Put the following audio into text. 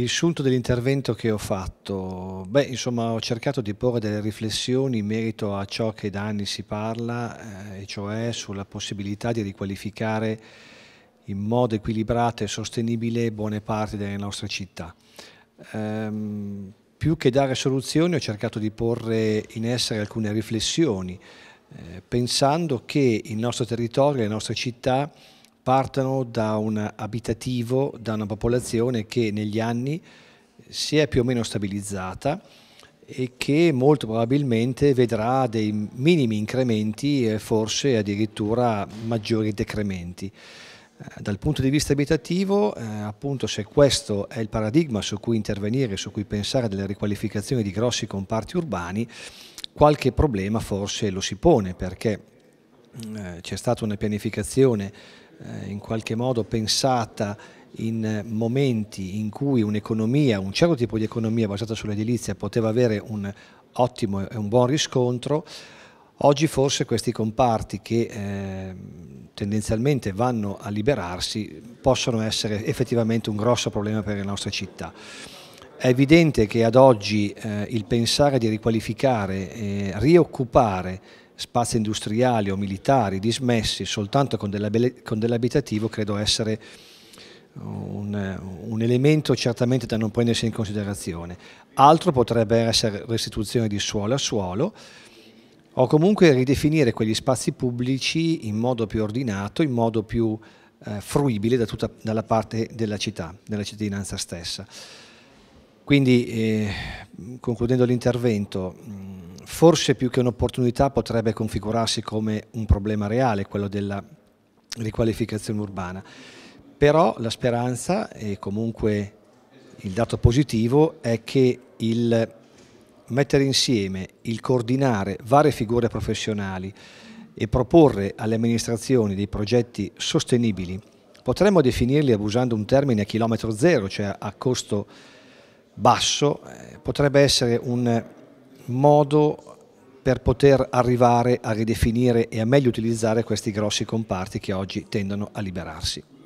Il sunto dell'intervento che ho fatto, beh insomma ho cercato di porre delle riflessioni in merito a ciò che da anni si parla, eh, e cioè sulla possibilità di riqualificare in modo equilibrato e sostenibile buone parti delle nostre città. Ehm, più che dare soluzioni ho cercato di porre in essere alcune riflessioni, eh, pensando che il nostro territorio, le nostre città, partono da un abitativo, da una popolazione che negli anni si è più o meno stabilizzata e che molto probabilmente vedrà dei minimi incrementi e forse addirittura maggiori decrementi. Eh, dal punto di vista abitativo, eh, appunto, se questo è il paradigma su cui intervenire, su cui pensare della riqualificazione di grossi comparti urbani, qualche problema forse lo si pone perché mm, eh, c'è stata una pianificazione eh, in qualche modo pensata in momenti in cui un'economia, un certo tipo di economia basata sull'edilizia poteva avere un ottimo e un buon riscontro, oggi forse questi comparti che eh, tendenzialmente vanno a liberarsi possono essere effettivamente un grosso problema per le nostre città. È evidente che ad oggi eh, il pensare di riqualificare e rioccupare spazi industriali o militari dismessi soltanto con dell'abitativo credo essere un, un, elemento certamente da non prendersi in considerazione. Altro potrebbe essere restituzione di suolo a suolo o comunque ridefinire quegli spazi pubblici in modo più ordinato, in modo più eh, fruibile da tutta, dalla parte della città, della cittadinanza stessa. Quindi, eh, concludendo l'intervento, forse più che un'opportunità potrebbe configurarsi come un problema reale, quello della riqualificazione urbana. Però la speranza e comunque il dato positivo è che il mettere insieme, il coordinare varie figure professionali e proporre alle amministrazioni dei progetti sostenibili, potremmo definirli abusando un termine a chilometro zero, cioè a costo basso, eh, potrebbe essere un modo per poter arrivare a ridefinire e a meglio utilizzare questi grossi comparti che oggi tendono a liberarsi.